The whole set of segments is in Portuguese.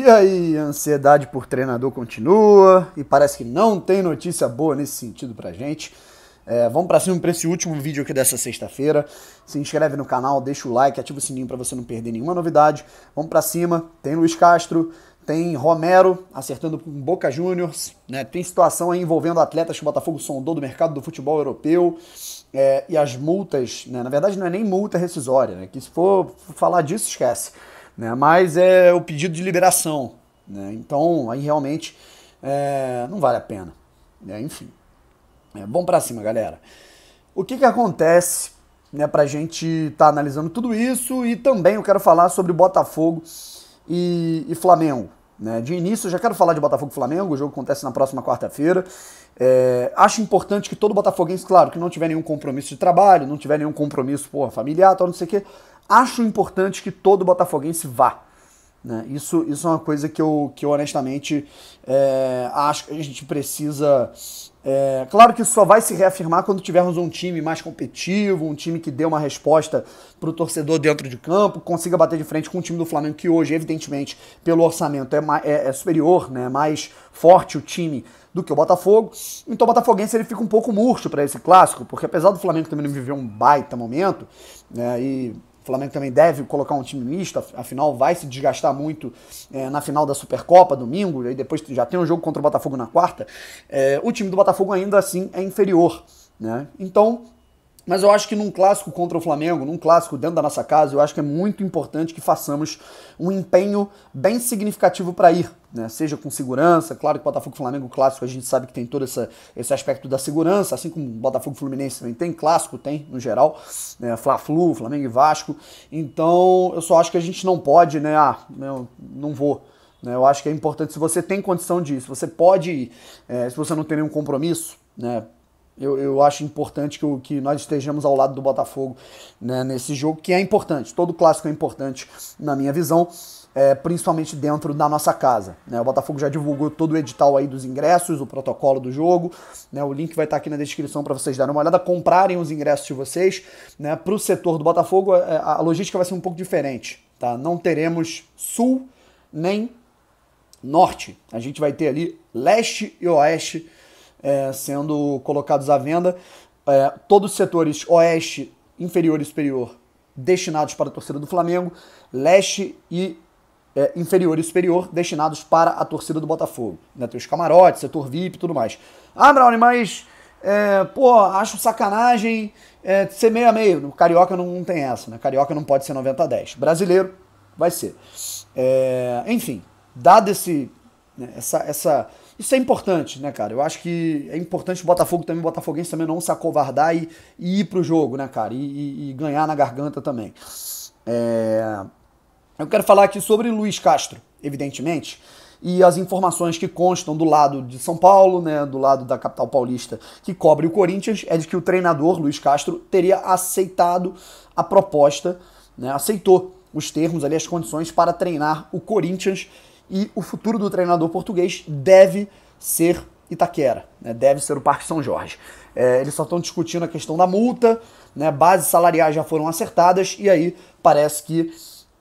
E aí, a ansiedade por treinador continua e parece que não tem notícia boa nesse sentido pra gente. É, vamos pra cima pra esse último vídeo aqui dessa sexta-feira. Se inscreve no canal, deixa o like, ativa o sininho para você não perder nenhuma novidade. Vamos pra cima, tem Luiz Castro, tem Romero acertando com Boca Juniors, né? tem situação aí envolvendo atletas que o Botafogo sondou do mercado do futebol europeu é, e as multas, né? na verdade não é nem multa rescisória, né? que se for falar disso esquece né? mas é o pedido de liberação. Né? Então aí realmente é, não vale a pena. Né? Enfim, é bom para cima, galera. O que, que acontece né, para a gente estar tá analisando tudo isso e também eu quero falar sobre Botafogo e, e Flamengo. Né? De início, eu já quero falar de Botafogo e Flamengo, o jogo acontece na próxima quarta-feira. É, acho importante que todo botafoguense, claro, que não tiver nenhum compromisso de trabalho, não tiver nenhum compromisso porra, familiar, tal, não sei o quê, acho importante que todo botafoguense vá. Né? Isso, isso é uma coisa que eu, que eu honestamente é, acho que a gente precisa. É, claro que isso só vai se reafirmar quando tivermos um time mais competitivo, um time que dê uma resposta para o torcedor dentro de campo, consiga bater de frente com o time do Flamengo, que hoje, evidentemente, pelo orçamento é, é, é superior, né? mais forte o time do que o Botafogo. Então o Botafoguense ele fica um pouco murcho para esse clássico, porque apesar do Flamengo também não viver um baita momento, né, e Flamengo também deve colocar um time misto, afinal vai se desgastar muito é, na final da Supercopa, domingo, e depois já tem um jogo contra o Botafogo na quarta. É, o time do Botafogo ainda assim é inferior. Né? Então, mas eu acho que num clássico contra o Flamengo, num clássico dentro da nossa casa, eu acho que é muito importante que façamos um empenho bem significativo para ir. Né? Seja com segurança, claro que Botafogo Flamengo clássico a gente sabe que tem todo essa, esse aspecto da segurança, assim como Botafogo Fluminense também tem, clássico tem no geral, né? Fla-Flu, Flamengo e Vasco. Então eu só acho que a gente não pode, né? Ah, não, não vou. Né? Eu acho que é importante se você tem condição disso, você pode ir, é, se você não tem nenhum compromisso, né? Eu, eu acho importante que, que nós estejamos ao lado do Botafogo né, nesse jogo, que é importante. Todo clássico é importante, na minha visão. É, principalmente dentro da nossa casa. Né? O Botafogo já divulgou todo o edital aí dos ingressos, o protocolo do jogo. Né? O link vai estar tá aqui na descrição para vocês darem uma olhada, comprarem os ingressos de vocês. Né? Para o setor do Botafogo, é, a logística vai ser um pouco diferente. Tá? Não teremos sul nem norte. A gente vai ter ali leste e oeste é, sendo colocados à venda. É, todos os setores oeste, inferior e superior destinados para a torcida do Flamengo, leste e é, inferior e superior destinados para a torcida do Botafogo. Né? Tem os camarotes, setor VIP e tudo mais. Ah, Brown, mas é, pô, acho sacanagem é, ser meio a meio. No Carioca não, não, tem essa, né? Carioca não pode ser 90 a 10. Brasileiro vai ser. É, enfim, dado esse, né, essa, essa isso é importante, né, cara? Eu acho que é importante o Botafogo também, o Botafoguense também não se acovardar e, e ir pro jogo, né, cara? E, e, e ganhar na garganta também. É... Eu quero falar aqui sobre Luiz Castro, evidentemente, e as informações que constam do lado de São Paulo, né, do lado da capital paulista que cobre o Corinthians, é de que o treinador Luiz Castro teria aceitado a proposta, né, aceitou os termos ali, as condições para treinar o Corinthians e o futuro do treinador português deve ser Itaquera, né? deve ser o Parque São Jorge. É, eles só estão discutindo a questão da multa, né? bases salariais já foram acertadas, e aí parece que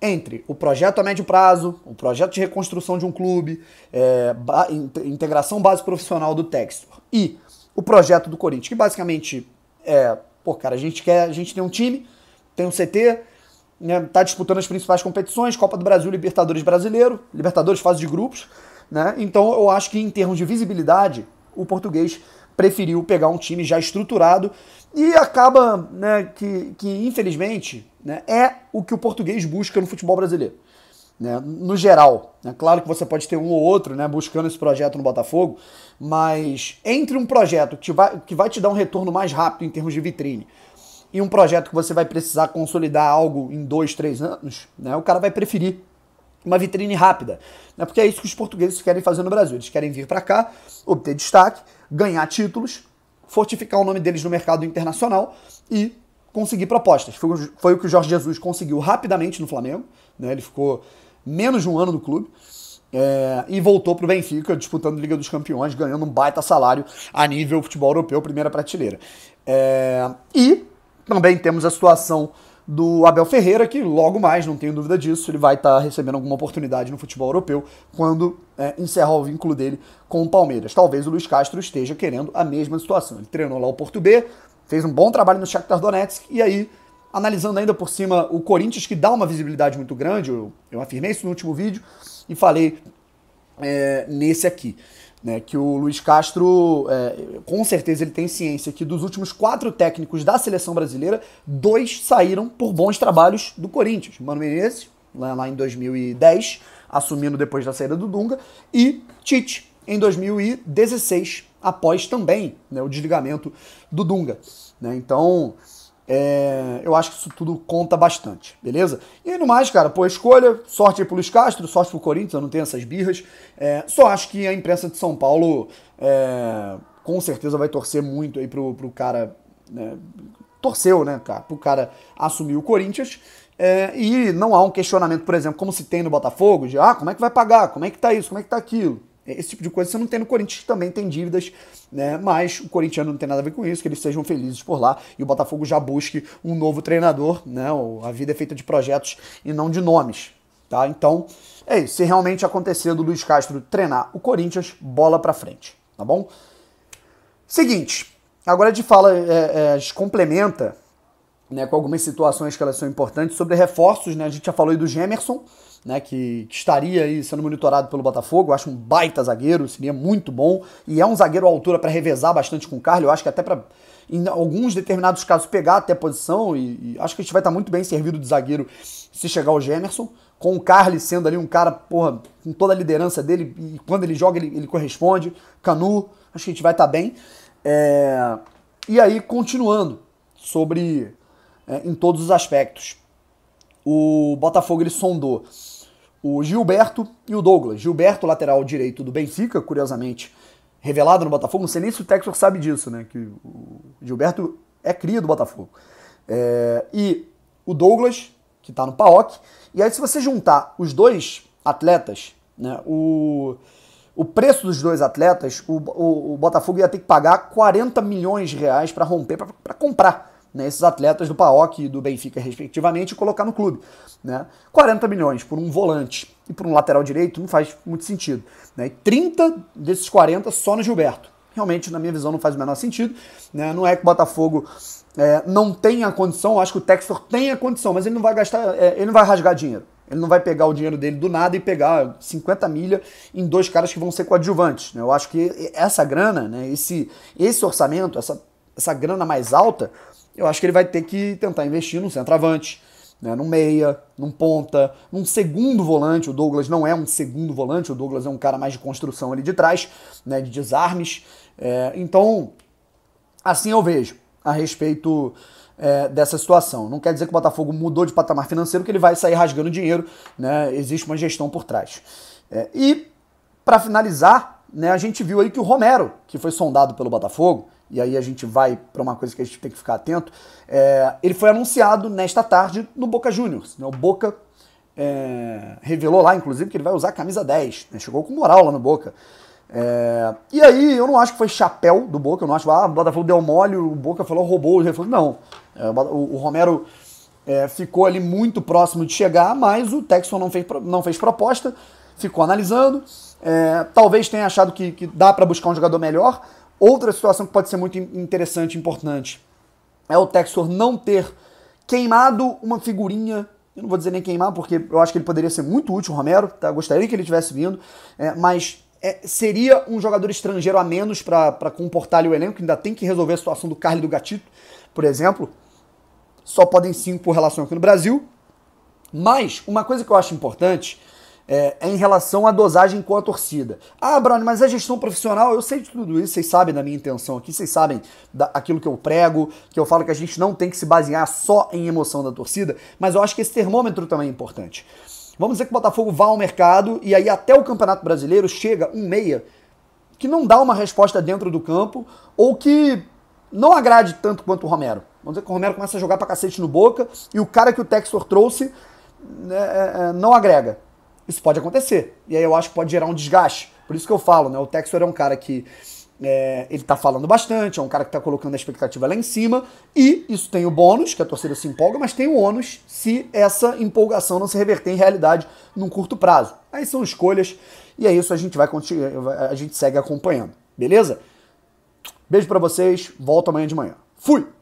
entre o projeto a médio prazo, o projeto de reconstrução de um clube, é, ba integração base profissional do Textor e o projeto do Corinthians, que basicamente é, pô, cara, a gente quer, a gente tem um time, tem um CT, está né, tá disputando as principais competições, Copa do Brasil, Libertadores Brasileiro, Libertadores fase de grupos, né? Então eu acho que em termos de visibilidade, o português preferiu pegar um time já estruturado e acaba né, que, que infelizmente né, é o que o português busca no futebol brasileiro. Né, no geral, né? claro que você pode ter um ou outro né, buscando esse projeto no Botafogo, mas entre um projeto que, vai, que vai te dar um retorno mais rápido em termos de vitrine em um projeto que você vai precisar consolidar algo em dois, três anos, né, o cara vai preferir uma vitrine rápida. Né, porque é isso que os portugueses querem fazer no Brasil. Eles querem vir para cá, obter destaque, ganhar títulos, fortificar o nome deles no mercado internacional e conseguir propostas. Foi, foi o que o Jorge Jesus conseguiu rapidamente no Flamengo. Né, ele ficou menos de um ano no clube. É, e voltou para o Benfica, disputando Liga dos Campeões, ganhando um baita salário a nível futebol europeu, primeira prateleira. É, e também temos a situação do Abel Ferreira, que logo mais, não tenho dúvida disso, ele vai estar tá recebendo alguma oportunidade no futebol europeu quando é, encerrar o vínculo dele com o Palmeiras. Talvez o Luiz Castro esteja querendo a mesma situação. Ele treinou lá o Porto B, fez um bom trabalho no Shakhtar Donetsk e aí, analisando ainda por cima o Corinthians, que dá uma visibilidade muito grande, eu, eu afirmei isso no último vídeo e falei é, nesse aqui. Né, que o Luiz Castro, é, com certeza, ele tem ciência que dos últimos quatro técnicos da seleção brasileira, dois saíram por bons trabalhos do Corinthians. Mano Menezes, lá, lá em 2010, assumindo depois da saída do Dunga, e Tite, em 2016, após também né, o desligamento do Dunga. Né? Então, é, eu acho que isso tudo conta bastante, beleza? E no mais, cara, pô, escolha, sorte aí pro Luiz Castro, sorte pro Corinthians, eu não tenho essas birras. É, só acho que a imprensa de São Paulo é, com certeza vai torcer muito aí pro, pro cara. Né, torceu, né, cara, pro cara assumir o Corinthians. É, e não há um questionamento, por exemplo, como se tem no Botafogo, de ah, como é que vai pagar, como é que tá isso, como é que tá aquilo. Esse tipo de coisa você não tem no Corinthians, também tem dívidas, né? Mas o corintiano não tem nada a ver com isso, que eles sejam felizes por lá e o Botafogo já busque um novo treinador, né? A vida é feita de projetos e não de nomes, tá? Então, é isso. Se realmente acontecer do Luiz Castro treinar o Corinthians, bola pra frente, tá bom? Seguinte, agora a gente fala, é, é, complementa né, com algumas situações que elas são importantes sobre reforços, né? A gente já falou aí do Gemerson, né, que, que, estaria aí sendo monitorado pelo Botafogo. Eu acho um baita zagueiro, seria muito bom. E é um zagueiro à altura para revezar bastante com o Carlos. Eu acho que até para, em alguns determinados casos, pegar até a posição. E, e acho que a gente vai estar tá muito bem servido de zagueiro se chegar o Gemerson. Com o Carlos sendo ali um cara, porra, com toda a liderança dele. E quando ele joga, ele, ele corresponde. Canu, acho que a gente vai estar tá bem. É... E aí, continuando sobre. É, em todos os aspectos. O Botafogo ele sondou o Gilberto e o Douglas. Gilberto, lateral direito do Benfica, curiosamente revelado no Botafogo. Não sei nem se o Texor sabe disso, né? Que o Gilberto é cria do Botafogo. É, e o Douglas, que está no PAOC. E aí, se você juntar os dois atletas, né, o, o preço dos dois atletas, o, o, o Botafogo ia ter que pagar 40 milhões de reais para romper, para comprar né, esses atletas do PAOC e do Benfica, respectivamente, e colocar no clube. Né? 40 milhões por um volante e por um lateral direito não faz muito sentido. Né? E 30 desses 40 só no Gilberto. Realmente, na minha visão, não faz o menor sentido. Né? Não é que o Botafogo é, não tenha condição, acho que o Textor tem a condição, mas ele não vai gastar, é, ele não vai rasgar dinheiro. Ele não vai pegar o dinheiro dele do nada e pegar 50 milha em dois caras que vão ser coadjuvantes. Né? Eu acho que essa grana, né, esse, esse orçamento, essa, essa grana mais alta, eu acho que ele vai ter que tentar investir num centroavante, né, num meia, num ponta, num segundo volante. O Douglas não é um segundo volante, o Douglas é um cara mais de construção ali de trás, né, de desarmes. É, então, assim eu vejo a respeito é, dessa situação. Não quer dizer que o Botafogo mudou de patamar financeiro, que ele vai sair rasgando dinheiro, né? existe uma gestão por trás. É, e, para finalizar, né, a gente viu aí que o Romero, que foi sondado pelo Botafogo, e aí a gente vai para uma coisa que a gente tem que ficar atento, é, ele foi anunciado nesta tarde no Boca Juniors. Né? O Boca é, revelou lá, inclusive, que ele vai usar a camisa 10. Né? Chegou com moral lá no Boca. É, e aí, eu não acho que foi chapéu do Boca, eu não acho que ah, o Botafogo deu mole, o Boca falou, roubou ele falou Não. É, o, o, Romero é, ficou ali muito próximo de chegar, mas o Texon não fez, não fez proposta, ficou analisando. É, talvez tenha achado que, que dá para buscar um jogador melhor, Outra situação que pode ser muito interessante e importante é o Textor não ter queimado uma figurinha. Eu não vou dizer nem queimar, porque eu acho que ele poderia ser muito útil, o Romero. Tá? Gostaria que ele tivesse vindo, é, mas é, seria um jogador estrangeiro a menos para comportar ali o elenco. Ainda tem que resolver a situação do Carlos e do Gatito, por exemplo. Só podem cinco por relação aqui no Brasil. Mas uma coisa que eu acho importante é, em relação à dosagem com a torcida. Ah, Bruno, mas é gestão profissional, eu sei de tudo isso, vocês sabem da minha intenção aqui, vocês sabem daquilo que eu prego, que eu falo que a gente não tem que se basear só em emoção da torcida, mas eu acho que esse termômetro também é importante. Vamos dizer que o Botafogo vá ao mercado e aí até o Campeonato Brasileiro chega um meia que não dá uma resposta dentro do campo ou que não agrade tanto quanto o Romero. Vamos dizer que o Romero começa a jogar pra cacete no Boca e o cara que o Textor trouxe né, é, é, não agrega isso pode acontecer. E aí eu acho que pode gerar um desgaste. Por isso que eu falo, né? O Textor é um cara que é, ele tá falando bastante, é um cara que tá colocando a expectativa lá em cima, e isso tem o bônus, que a torcida se empolga, mas tem o ônus se essa empolgação não se reverter em realidade num curto prazo. Aí são escolhas, e é isso, a gente vai a gente segue acompanhando, beleza? Beijo para vocês, volto amanhã de manhã. Fui!